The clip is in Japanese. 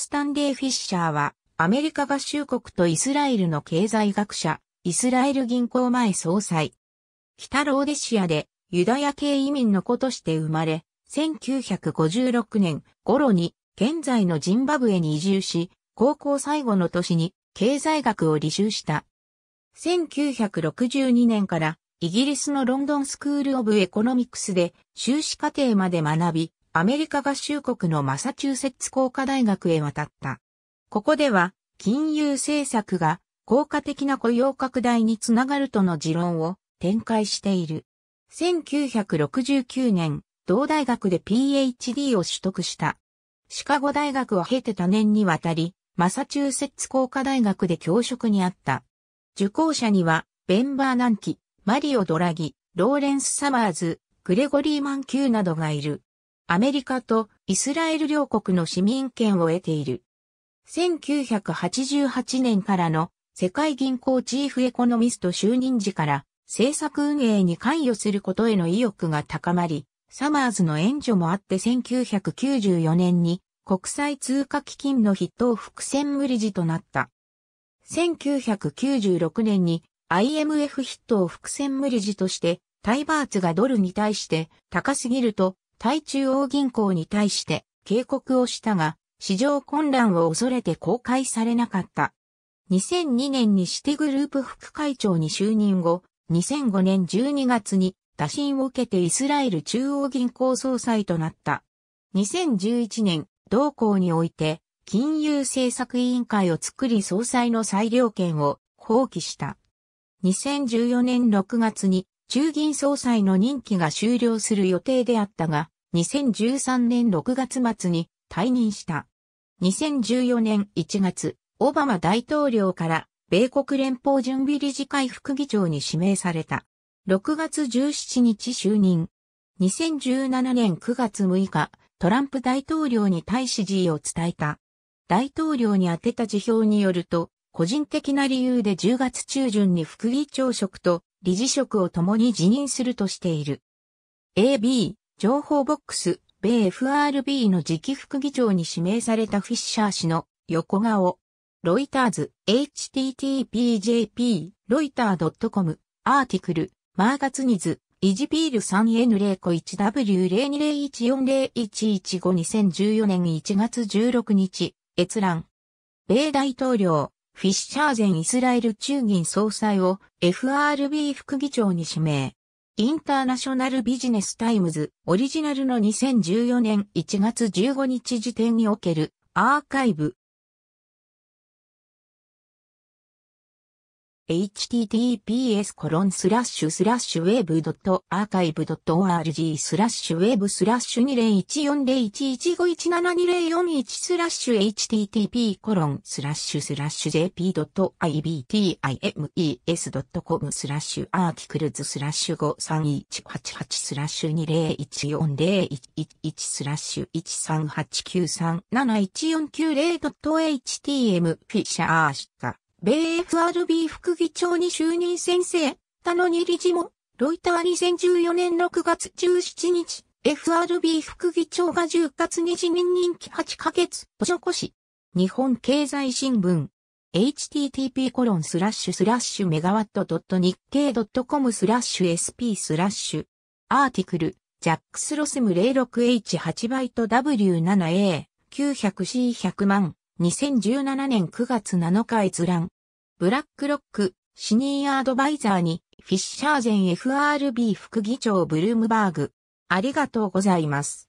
スタンレー・フィッシャーは、アメリカ合衆国とイスラエルの経済学者、イスラエル銀行前総裁。北ローデシアでユダヤ系移民の子として生まれ、1956年頃に現在のジンバブエに移住し、高校最後の年に経済学を履修した。1962年からイギリスのロンドンスクールオブエコノミクスで修士課程まで学び、アメリカ合衆国のマサチューセッツ工科大学へ渡った。ここでは、金融政策が効果的な雇用拡大につながるとの持論を展開している。1969年、同大学で PhD を取得した。シカゴ大学を経て多年にわたり、マサチューセッツ工科大学で教職にあった。受講者には、ベンバー・ナンキ、マリオ・ドラギ、ローレンス・サマーズ、グレゴリー・マンキューなどがいる。アメリカとイスラエル両国の市民権を得ている。1988年からの世界銀行チーフエコノミスト就任時から政策運営に関与することへの意欲が高まり、サマーズの援助もあって1994年に国際通貨基金の筆頭副専務理事となった。1996年に IMF 筆頭副専務理事としてタイバーツがドルに対して高すぎると対中央銀行に対して警告をしたが、市場混乱を恐れて公開されなかった。2002年にシティグループ副会長に就任後、2005年12月に打診を受けてイスラエル中央銀行総裁となった。2011年、同行において、金融政策委員会を作り総裁の裁量権を放棄した。2014年6月に中銀総裁の任期が終了する予定であったが、2013年6月末に退任した。2014年1月、オバマ大統領から米国連邦準備理事会副議長に指名された。6月17日就任。2017年9月6日、トランプ大統領に対し辞意を伝えた。大統領に宛てた辞表によると、個人的な理由で10月中旬に副議長職と理事職を共に辞任するとしている。AB、情報ボックス、米 FRB の次期副議長に指名されたフィッシャー氏の横顔。ロイターズ、httpjp、ロイター .com、アーティクル、マーガツニズ、イジピール 3N0-1W0201401152014 年1月16日、閲覧。米大統領、フィッシャーゼンイスラエル中銀総裁を FRB 副議長に指名。インターナショナルビジネスタイムズオリジナルの2014年1月15日時点におけるアーカイブ https コロンスラッシュスラッシュウェブドットアーカイブドット org スラッシュウェブスラッシュ20140115172041スラッシュ http コロンスラッシュスラッシュ jp ドット ibtimes ドットコムスラッシュアークルズスラッシュ53188スラッシュ20140111スラッシュ13893714910ドット htm フィッシャーシカ米 FRB 副議長に就任先生、田野に理事も、ロイター2014年6月17日、FRB 副議長が10月に辞任任期8ヶ月、補助し。日本経済新聞。http コロンスラッシュスラッシュメガワットドット日経ドットコムスラッシュ sp スラッシュアーティクルジャックスロスム 06H8 バイト W7A900C100 万2017年9月7日閲覧。ブラックロック、シニーアドバイザーに、フィッシャーゼン FRB 副議長ブルームバーグ。ありがとうございます。